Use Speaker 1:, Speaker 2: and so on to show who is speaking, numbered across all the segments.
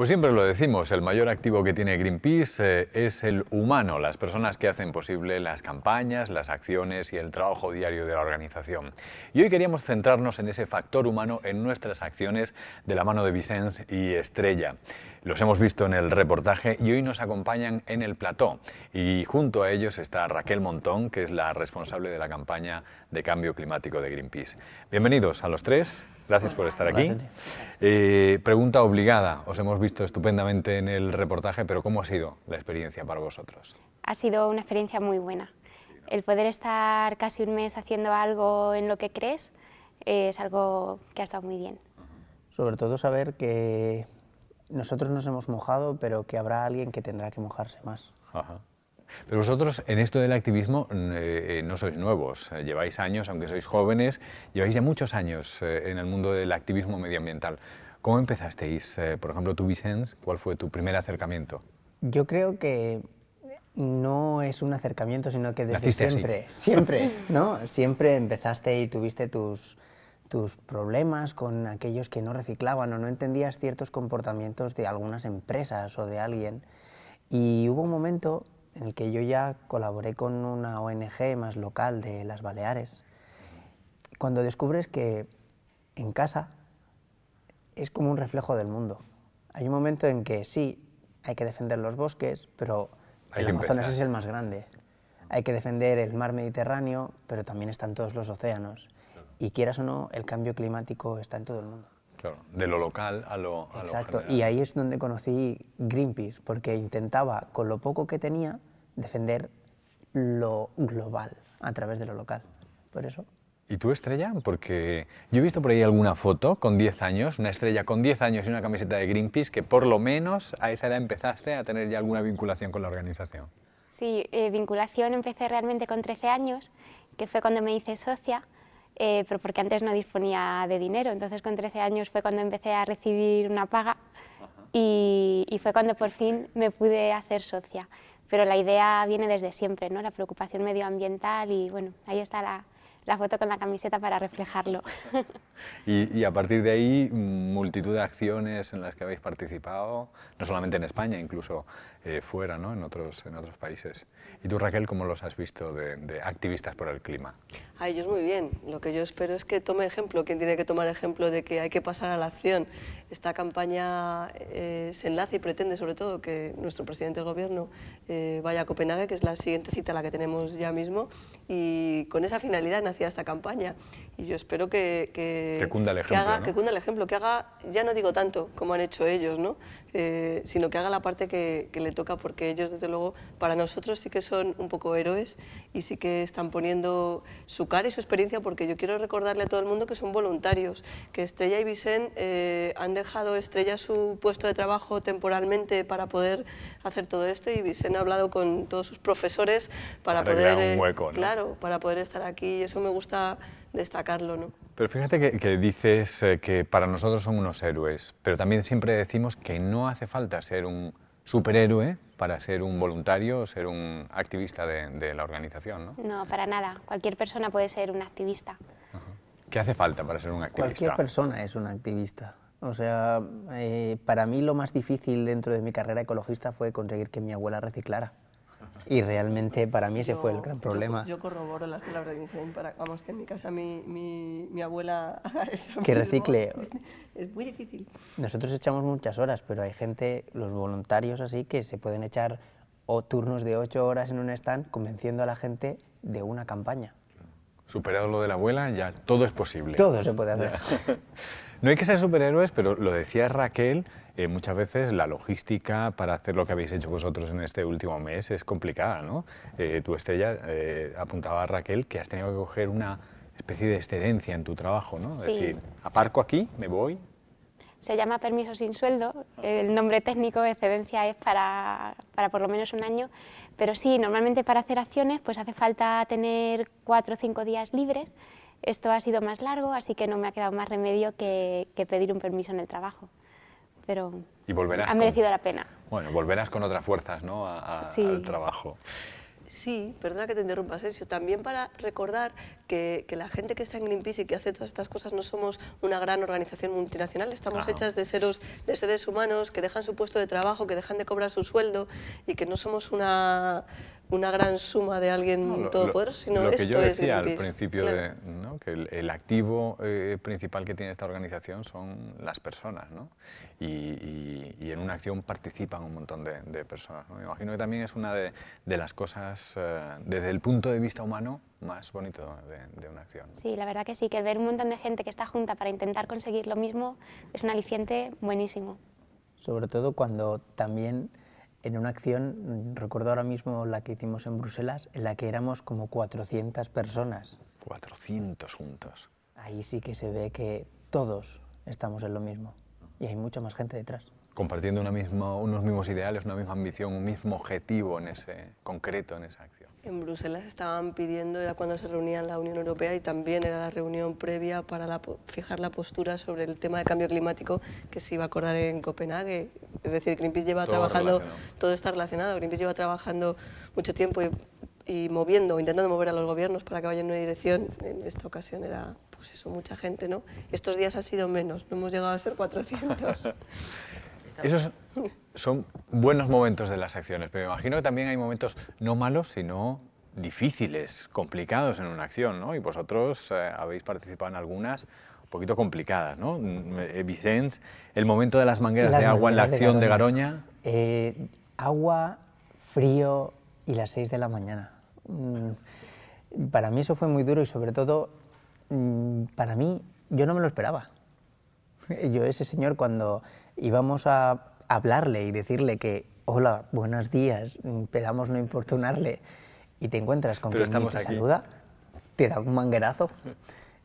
Speaker 1: Pues siempre lo decimos, el mayor activo que tiene Greenpeace eh, es el humano, las personas que hacen posible las campañas, las acciones y el trabajo diario de la organización. Y hoy queríamos centrarnos en ese factor humano en nuestras acciones de la mano de Vicens y Estrella. Los hemos visto en el reportaje y hoy nos acompañan en el plató. Y junto a ellos está Raquel Montón, que es la responsable de la campaña de cambio climático de Greenpeace. Bienvenidos a los tres. Gracias por estar aquí. Eh, pregunta obligada. Os hemos visto estupendamente en el reportaje, pero ¿cómo ha sido la experiencia para
Speaker 2: vosotros? Ha sido una experiencia muy buena. El poder estar casi un mes haciendo algo en lo que crees eh, es algo que ha estado muy bien.
Speaker 3: Sobre todo saber que nosotros nos hemos mojado, pero que habrá alguien que tendrá que mojarse más.
Speaker 1: Ajá. Pero vosotros en esto del activismo mm, eh, eh, no sois nuevos, eh, lleváis años, aunque sois jóvenes, lleváis ya muchos años en el mundo del activismo medioambiental. ¿Cómo empezasteis? por ejemplo, tú, Vicens, ¿cuál fue tu primer acercamiento?
Speaker 3: Yo creo que no es un acercamiento, sino que desde siempre, siempre, ¿no? Siempre empezaste y tuviste tus, tus problemas con aquellos que no reciclaban o no entendías ciertos comportamientos de algunas empresas o de alguien. Y hubo un momento en el que yo ya colaboré con una ONG más local de las Baleares. Cuando descubres que en casa es como un reflejo del mundo. Hay un momento en que sí, hay que defender los bosques, pero el Amazonas es el más grande. Hay que defender el mar Mediterráneo, pero también están todos los océanos. Y quieras o no, el cambio climático está en todo el mundo.
Speaker 1: Claro, de lo local a lo... A Exacto, y ahí
Speaker 3: es donde conocí Greenpeace, porque intentaba, con lo poco que tenía, defender lo global a través de lo local. Por eso.
Speaker 1: ¿Y tú, estrella? Porque yo he visto por ahí alguna foto con 10 años, una estrella con 10 años y una camiseta de Greenpeace, que por lo menos a esa edad empezaste a tener ya alguna vinculación con la organización.
Speaker 2: Sí, eh, vinculación empecé realmente con 13 años, que fue cuando me hice socia eh, pero porque antes no disponía de dinero. Entonces con 13 años fue cuando empecé a recibir una paga y, y, fue cuando por fin me pude hacer socia. Pero la idea viene desde siempre, ¿no? la preocupación medioambiental y bueno, ahí está la, la foto con la camiseta para reflejarlo.
Speaker 1: y, a partir de ahí, multitud de acciones en las que habéis participado, no solamente en España, incluso eh, fuera, ¿no? en, otros, en otros países. ¿Y tú, Raquel, cómo los has visto de, activistas por el clima?
Speaker 4: A ah, ellos muy bien. Lo que yo espero es que tome ejemplo, quien tiene que tomar ejemplo de que hay que pasar a la acción. Esta campaña eh, se enlaza y pretende, sobre todo, que nuestro presidente del gobierno eh, vaya a Copenhague, que es la siguiente cita la que tenemos ya mismo, y con esa finalidad esta campaña. Y yo espero que, que, cunda el ejemplo, que haga, que cunda el ejemplo, que haga, ya no digo tanto como han hecho ellos, ¿no? Eh, sino que haga la parte que, le toca, porque ellos, desde luego, para nosotros sí que son un poco héroes y sí que están poniendo su cara y su experiencia, porque yo quiero recordarle a todo el mundo que son voluntarios, que Estrella y Vicente eh, han dejado Estrella su puesto de trabajo temporalmente para poder hacer todo esto y Vicente ha hablado con todos sus profesores para poder... Un eh, hueco, Claro, para poder estar aquí y eso me gusta destacarlo, ¿no?
Speaker 1: Pero fíjate que, dices eh, que para nosotros son unos héroes, pero también siempre decimos que no hace falta ser un superhéroe para ser un voluntario o ser un activista de, la organización, ¿no?
Speaker 2: No, para nada. Cualquier persona puede ser un activista.
Speaker 1: ¿Qué hace falta para ser un activista? Cualquier
Speaker 3: persona es un activista. O sea, eh, para mí lo más difícil dentro de mi carrera ecologista fue conseguir que mi abuela reciclara. Y realmente para mí ese fue el gran problema.
Speaker 4: Yo, corroboro las palabras de para, vamos, que en mi casa mi, abuela haga eso. Que recicle. Es muy difícil.
Speaker 3: Nosotros echamos muchas horas, pero hay gente, los voluntarios así, que se pueden echar o turnos de ocho horas en un stand convenciendo a la gente de una campaña.
Speaker 1: Superado lo de la abuela, ya todo es posible. Todo se puede
Speaker 3: hacer.
Speaker 1: No hay que ser superhéroes, pero lo decía Raquel, eh, muchas veces la logística para hacer lo que habéis hecho vosotros en este último mes es complicada, ¿no? Eh, tu estrella eh, apuntaba a Raquel que has tenido que coger una especie de excedencia en tu trabajo, ¿no? Es decir, aparco aquí, me voy.
Speaker 2: Se llama permiso sin sueldo, el nombre técnico de excedencia es para, para por lo menos un año, pero sí, normalmente para hacer acciones pues hace falta tener cuatro o cinco días libres esto ha sido más largo, así que no me ha quedado más remedio que, pedir un permiso en el trabajo. Pero
Speaker 1: y ha merecido la pena. Bueno, volverás con otras fuerzas ¿no? al trabajo.
Speaker 4: Sí, perdona que te interrumpa, Sergio. También para recordar que, la gente que está en Greenpeace y que hace todas estas cosas no somos una gran organización multinacional, estamos hechas de de seres humanos que dejan su puesto de trabajo, que dejan de cobrar su sueldo y que no somos una una gran suma de alguien todo todopoderoso, sino lo que esto yo decía al principio de,
Speaker 1: que el, activo eh, principal que tiene esta organización son las personas, ¿no? y, en una acción participan un montón de, personas. Me imagino que también es una de, las cosas, eh, desde el punto de vista humano, más bonito de, una acción.
Speaker 2: Sí, la verdad que sí, que ver un montón de gente que está junta para intentar conseguir lo mismo es un aliciente buenísimo.
Speaker 3: Sobre todo cuando también en una acción, mm, recuerdo ahora mismo la que hicimos en Bruselas, en la que éramos como 400 personas. 400 juntos. Ahí sí que se ve que todos estamos en lo mismo y hay mucha más gente detrás.
Speaker 1: Compartiendo unos mismos ideales, una misma ambición, un mismo objetivo en ese concreto, en esa acción.
Speaker 4: En Bruselas estaban pidiendo, era cuando se reunía la Unión Europea y también era la reunión previa para fijar la postura sobre el tema de cambio climático que se iba a acordar en Copenhague. Es decir, Greenpeace lleva trabajando, todo está relacionado, Greenpeace lleva trabajando mucho tiempo y, moviendo, intentando mover a los gobiernos para que vayan en una dirección. En esta ocasión era, pues eso, mucha gente, ¿no? Estos días han sido menos, no hemos llegado a ser 400.
Speaker 1: Esos son buenos momentos de las acciones, pero me imagino que también hay momentos no malos, sino difíciles, complicados en una acción, ¿no? Y vosotros eh, habéis participado en algunas poquito complicadas, ¿no? Mm, eh, Vicens, el momento de las mangueras de agua en la acción de Garoña. Eh,
Speaker 3: agua, frío y las seis de la mañana. Mm, para mí eso fue muy duro y sobre todo, mm, para mí, yo no me lo esperaba. Yo ese señor cuando íbamos a hablarle y decirle que, hola, buenos días, esperamos no importunarle, y te encuentras con que ni te saluda, te da un manguerazo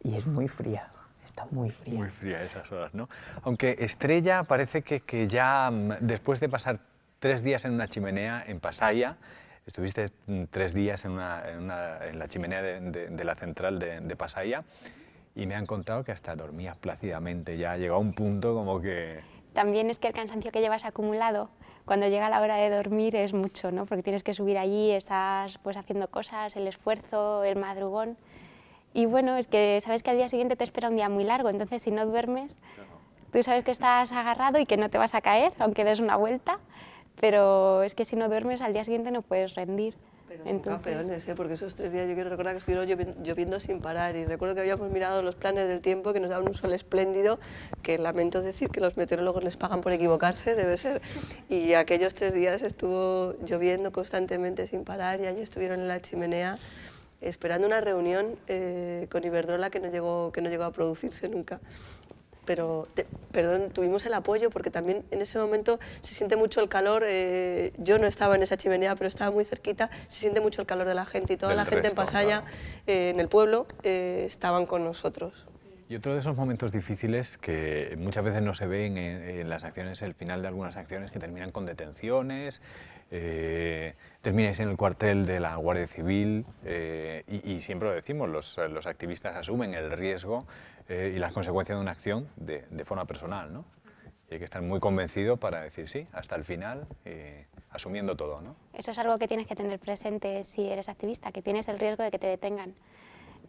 Speaker 3: y es muy fría está muy
Speaker 1: fría. Muy fría esas horas, ¿no? Aunque Estrella parece que, ya mm, después de pasar tres días en una chimenea en Pasaya, estuviste mm, tres días en, una, en, la chimenea de, la central de, Pasaya y me han contado que hasta dormías plácidamente, ya ha llegado un punto como que...
Speaker 2: También es que el cansancio que llevas acumulado cuando llega la hora de dormir es mucho, ¿no? Porque tienes que subir allí, estás pues haciendo cosas, el esfuerzo, el madrugón. Y bueno, es que sabes que al día siguiente te espera un día muy largo, entonces si no duermes, tú sabes que estás agarrado y que no te vas a caer, aunque des una vuelta, pero es que si no duermes al día siguiente no puedes rendir. Pero son Entonces... campeones,
Speaker 4: ¿eh? porque esos tres días yo quiero recordar que estuvieron lloviendo sin parar y recuerdo que habíamos mirado los planes del tiempo que nos daban un sol espléndido, que lamento decir que los meteorólogos les pagan por equivocarse, debe ser, y aquellos tres días estuvo lloviendo constantemente sin parar y allí estuvieron en la chimenea esperando una reunión eh, con Iberdrola que no, llegó, que no llegó a producirse nunca. Pero, perdón, tuvimos el apoyo porque también en ese momento se siente mucho el calor. Eh, yo no estaba en esa chimenea, pero estaba muy cerquita. Se siente mucho el calor de la gente y toda la gente en Pasaya, eh, en el pueblo, estaban con nosotros.
Speaker 1: Y otro de esos momentos difíciles que muchas veces no se ven en, en, las acciones, el final de algunas acciones que terminan con detenciones, eh, termináis en el cuartel de la Guardia Civil eh, y, siempre lo decimos, los, los activistas asumen el riesgo eh, y las consecuencias de una acción de, de, forma personal, ¿no? Y hay que estar muy convencido para decir sí, hasta el final, eh, asumiendo todo, ¿no?
Speaker 2: Eso es algo que tienes que tener presente si eres activista, que tienes el riesgo de que te detengan.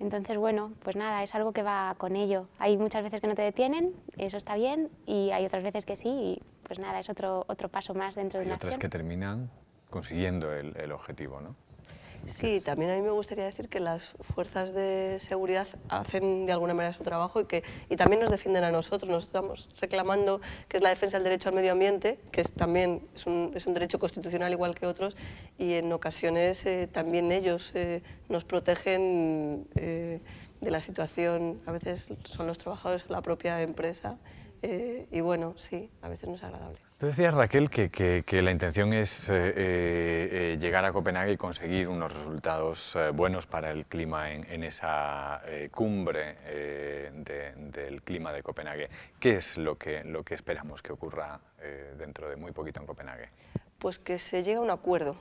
Speaker 2: Entonces, bueno, pues nada, es algo que va con ello. Hay muchas veces que no te detienen, eso está bien, y hay otras veces que sí, y pues nada, es otro, otro paso más dentro de una otras que
Speaker 1: terminan consiguiendo el objetivo, ¿no?
Speaker 4: Sí, también a mí me gustaría decir que las fuerzas de seguridad hacen de alguna manera su trabajo y que y también nos defienden a nosotros. Nos estamos reclamando que es la defensa del derecho al medio ambiente, que es también es un, es un derecho constitucional igual que otros, y en ocasiones eh, también ellos eh, nos protegen eh, de la situación. A veces son los trabajadores, la propia empresa, y bueno, sí, a veces no es agradable.
Speaker 1: Tú decías, Raquel, que, que, la intención es eh, eh, eh, llegar a Copenhague y conseguir unos resultados buenos para el clima en, esa cumbre del clima de Copenhague. ¿Qué es lo que, lo que esperamos que ocurra dentro de muy poquito en Copenhague?
Speaker 4: Pues que se llegue a un acuerdo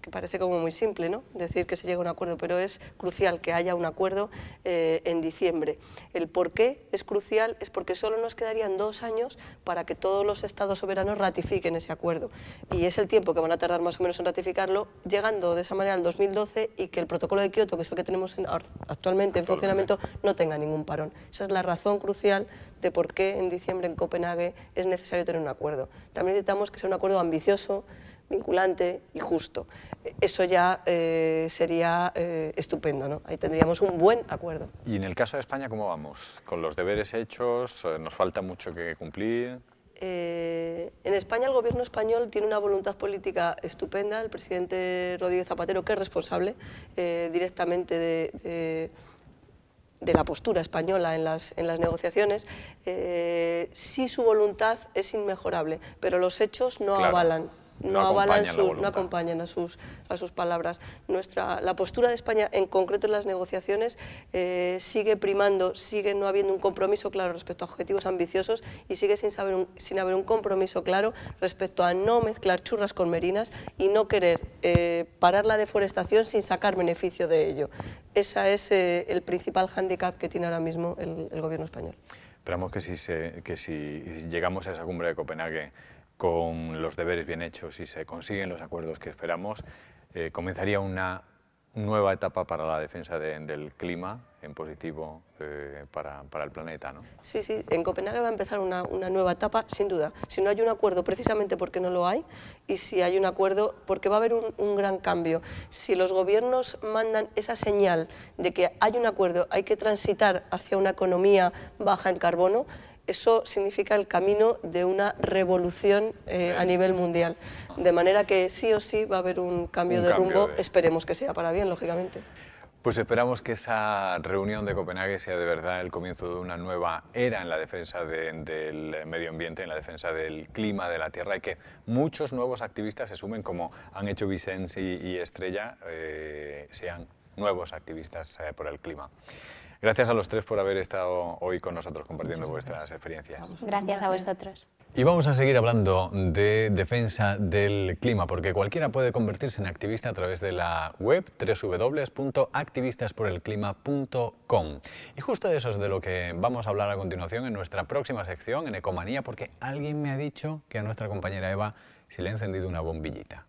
Speaker 4: que parece como muy simple, ¿no? Decir que se llega a un acuerdo, pero es crucial que haya un acuerdo eh, en diciembre. El por qué es crucial es porque solo nos quedarían dos años para que todos los estados soberanos ratifiquen ese acuerdo. Y es el tiempo que van a tardar más o menos en ratificarlo, llegando de esa manera al 2012 y que el protocolo de Kioto, que es el que tenemos en, actualmente en funcionamiento, no tenga ningún parón. Esa es la razón crucial de por qué en diciembre en Copenhague es necesario tener un acuerdo. También necesitamos que sea un acuerdo ambicioso, vinculante y justo. Eso ya eh, sería eh, estupendo, ¿no? Ahí tendríamos un buen acuerdo.
Speaker 1: ¿Y en el caso de España cómo vamos? ¿Con los deberes hechos? Eh, ¿Nos falta mucho que cumplir?
Speaker 4: en España el gobierno español tiene una voluntad política estupenda. El presidente Rodríguez Zapatero, que es responsable directamente de, la postura española en las, en las negociaciones, sí su voluntad es inmejorable, pero los hechos no avalan no, avalan no acompañan a sus, a sus palabras. Nuestra, la postura de España, en concreto en las negociaciones, eh, sigue primando, sigue no habiendo un compromiso claro respecto a objetivos ambiciosos y sigue sin, saber sin haber un compromiso claro respecto a no mezclar churras con merinas y no querer eh, parar la deforestación sin sacar beneficio de ello. esa es eh, el principal hándicap que tiene ahora mismo el, gobierno español.
Speaker 1: Esperamos que si, que si llegamos a esa cumbre de Copenhague con los deberes bien hechos y se consiguen los acuerdos que esperamos, eh, comenzaría una nueva etapa para la defensa del clima en positivo eh, para, el planeta, ¿no?
Speaker 4: Sí, sí, en Copenhague va a empezar una, nueva etapa, sin duda. Si no hay un acuerdo, precisamente porque no lo hay, y si hay un acuerdo, porque va a haber un gran cambio. Si los gobiernos mandan esa señal de que hay un acuerdo, hay que transitar hacia una economía baja en carbono, eso significa el camino de una revolución eh, a nivel mundial. De manera que sí o sí va a haber un cambio de rumbo, esperemos que sea para bien, lógicamente.
Speaker 1: Pues esperamos que esa reunión de Copenhague sea de verdad el comienzo de una nueva era en la defensa del medio ambiente, en la defensa del clima, de la tierra, y que muchos nuevos activistas se sumen, como han hecho Vicente y, Estrella, eh, sean nuevos activistas eh, por el clima. Gracias a los tres por haber estado hoy con nosotros compartiendo vuestras experiencias.
Speaker 2: Gracias a vosotros.
Speaker 1: Y vamos a seguir hablando de defensa del clima, porque cualquiera puede convertirse en activista a través de la web www.activistasporelclima.com. Y justo eso es de lo que vamos a hablar a continuación en nuestra próxima sección en Ecomanía, porque alguien me ha dicho que a nuestra compañera Eva se le ha encendido una bombillita.